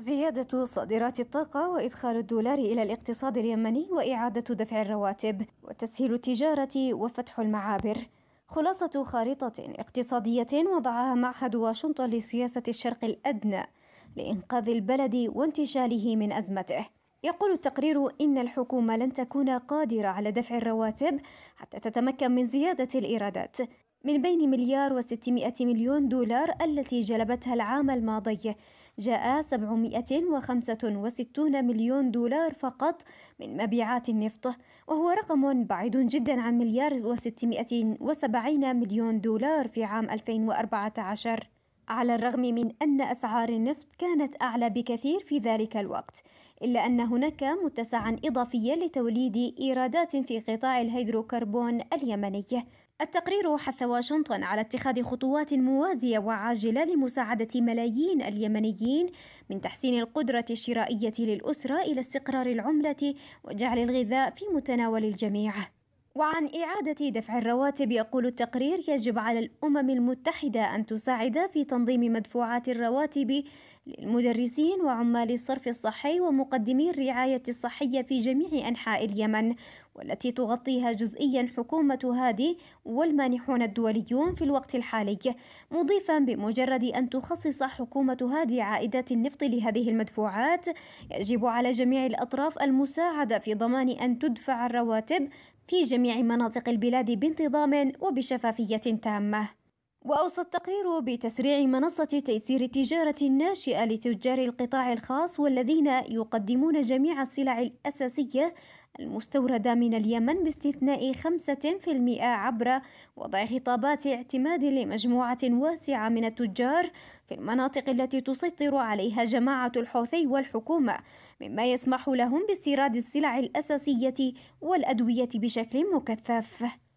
زيادة صادرات الطاقة وإدخال الدولار إلى الاقتصاد اليمني وإعادة دفع الرواتب وتسهيل التجارة وفتح المعابر خلاصة خارطة اقتصادية وضعها معهد واشنطن لسياسة الشرق الأدنى لإنقاذ البلد وانتشاله من أزمته. يقول التقرير إن الحكومة لن تكون قادرة على دفع الرواتب حتى تتمكن من زيادة الإيرادات، من بين مليار وستمائة مليون دولار التي جلبتها العام الماضي جاء 765 مليون دولار فقط من مبيعات النفط وهو رقم بعيد جدا عن مليار و670 مليون دولار في عام 2014 على الرغم من أن أسعار النفط كانت أعلى بكثير في ذلك الوقت، إلا أن هناك متسعًا إضافيًا لتوليد إيرادات في قطاع الهيدروكربون اليمني، التقرير حث واشنطن على اتخاذ خطوات موازية وعاجلة لمساعدة ملايين اليمنيين من تحسين القدرة الشرائية للأسرة إلى استقرار العملة وجعل الغذاء في متناول الجميع. وعن إعادة دفع الرواتب يقول التقرير يجب على الأمم المتحدة أن تساعد في تنظيم مدفوعات الرواتب للمدرسين وعمال الصرف الصحي ومقدمي الرعاية الصحية في جميع أنحاء اليمن، والتي تغطيها جزئيا حكومة هادي والمانحون الدوليون في الوقت الحالي مضيفا بمجرد أن تخصص حكومة هادي عائدات النفط لهذه المدفوعات يجب على جميع الأطراف المساعدة في ضمان أن تدفع الرواتب في جميع مناطق البلاد بانتظام وبشفافية تامة وأوصى التقرير بتسريع منصة تيسير التجارة الناشئة لتجار القطاع الخاص والذين يقدمون جميع السلع الأساسية المستوردة من اليمن باستثناء 5% عبر وضع خطابات اعتماد لمجموعة واسعة من التجار في المناطق التي تسيطر عليها جماعة الحوثي والحكومة، مما يسمح لهم باستيراد السلع الأساسية والأدوية بشكل مكثف.